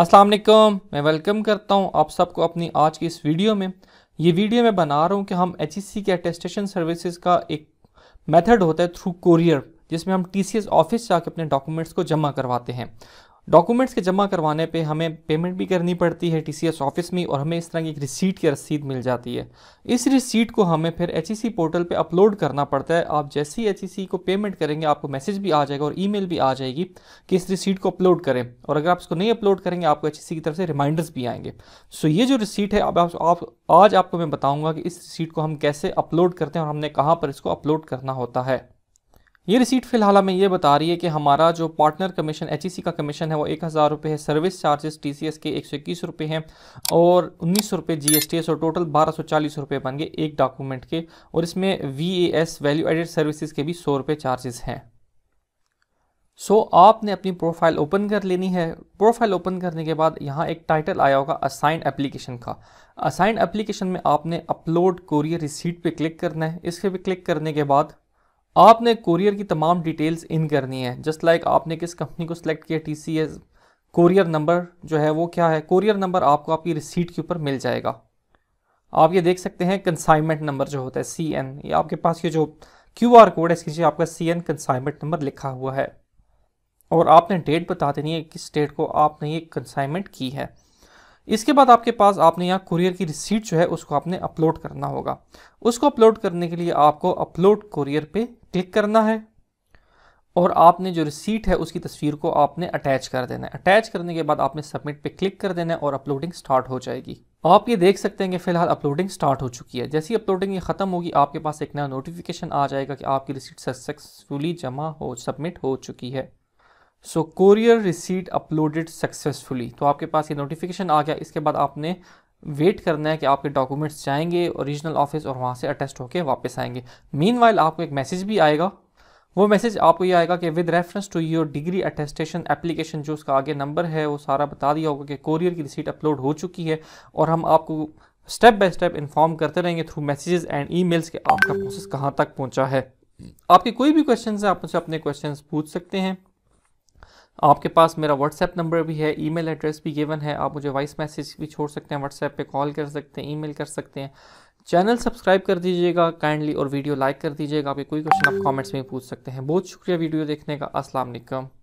अस्सलाम वालेकुम मैं वेलकम करता हूं आप सबको अपनी आज की इस वीडियो में ये वीडियो मैं बना रहा हूं कि हम एच e के अटेस्टेशन सर्विसेज का एक मेथड होता है थ्रू कोरियर जिसमें हम टी ऑफिस जाके अपने डॉक्यूमेंट्स को जमा करवाते हैं डॉक्यूमेंट्स के जमा करवाने पे हमें पेमेंट भी करनी पड़ती है टीसीएस ऑफिस में और हमें इस तरह की एक रिसीट की रसीद मिल जाती है इस रिसीट को हमें फिर एच पोर्टल e पे अपलोड करना पड़ता है आप जैसे ही एच e को पेमेंट करेंगे आपको मैसेज भी आ जाएगा और ईमेल भी आ जाएगी कि इस रिसीट को अपलोड करें और अगर आप इसको नहीं अपलोड करेंगे आपको एच e की तरफ से रिमाइंडर्स भी आएंगे सो ये जो रिसीट है अब आप, आप आज आपको मैं बताऊँगा कि इस रिसीट को हम कैसे अपलोड करते हैं और हमने कहाँ पर इसको अपलोड करना होता है ये रिसीट फिलहाल हमें ये बता रही है कि हमारा जो पार्टनर कमीशन एच का कमीशन है वो एक हज़ार रुपये है service charges T C S के एक सौ इक्कीस रुपये हैं और उन्नीस सौ रुपये जी एस टी एस और टोटल बारह सौ चालीस रुपये बन गए एक डॉक्यूमेंट के और इसमें V A S value added services के भी सौ रुपये चार्जेस हैं सो so, आपने अपनी प्रोफाइल ओपन कर लेनी है प्रोफाइल ओपन करने के बाद यहाँ एक टाइटल आया होगा असाइन एप्लीकेशन का असाइन एप्लीकेशन में आपने अपलोड कोरियर रिसीट पे क्लिक करना है इसके पे क्लिक करने के बाद आपने कोरियर की तमाम डिटेल्स इन करनी है जस्ट लाइक like आपने किस कंपनी को सिलेक्ट किया T C S courier number जो है वो क्या है कोरियर नंबर आपको आपकी रिसीट के ऊपर मिल जाएगा आप ये देख सकते हैं कंसाइनमेंट नंबर जो होता है सी एन ये आपके पास ये जो क्यू आर कोड है इसके नीचे आपका सी एन कंसाइनमेंट नंबर लिखा हुआ है और आपने डेट बता देनी है किस डेट को आपने ये कंसाइनमेंट की है इसके बाद आपके पास आपने यहाँ कुरियर की रिसीट जो है उसको आपने अपलोड करना होगा उसको अपलोड करने के लिए आपको अपलोड कुरियर पे क्लिक करना है और आपने जो रिसीट है उसकी तस्वीर को आपने अटैच कर देना है अटैच करने के बाद आपने सबमिट पे क्लिक कर देना है और अपलोडिंग स्टार्ट हो जाएगी आप ये देख सकते हैं कि फ़िलहाल अपलोडिंग स्टार्ट हो चुकी है जैसी अपलोडिंग ये ख़त्म होगी आपके पास एक नया नोटिफिकेशन आ जाएगा कि आपकी रिसीट सक्सेसफुली जमा हो सबमिट हो चुकी है so courier receipt uploaded successfully तो आपके पास ये नोटिफिकेशन आ गया इसके बाद आपने वेट करना है कि आपके डॉक्यूमेंट्स जाएंगे ओरिजिनल ऑफिस और वहाँ से अटेस्ट होकर वापस आएंगे मीन आपको एक मैसेज भी आएगा वो मैसेज आपको ये आएगा कि with reference to your degree attestation application जो उसका आगे नंबर है वो सारा बता दिया होगा कि कोरियर की रिसीट अपलोड हो चुकी है और हम आपको स्टेप बाय स्टेप इन्फॉर्म करते रहेंगे थ्रू मैसेजेस एंड ईमेल्स के आपका प्रोसेस कहाँ तक पहुँचा है आपके कोई भी क्वेश्चन है आप मुझसे अपने क्वेश्चन पूछ सकते हैं आपके पास मेरा व्हाट्सएप नंबर भी है ईमेल एड्रेस भी गिवन है आप मुझे वॉइस मैसेज भी छोड़ सकते हैं व्हाट्सएप पे कॉल कर सकते हैं ईमेल कर सकते हैं चैनल सब्सक्राइब कर दीजिएगा काइंडली और वीडियो लाइक कर दीजिएगा आपके कोई क्वेश्चन आप कमेंट्स में पूछ सकते हैं बहुत शुक्रिया वीडियो देखने का अस्सलाम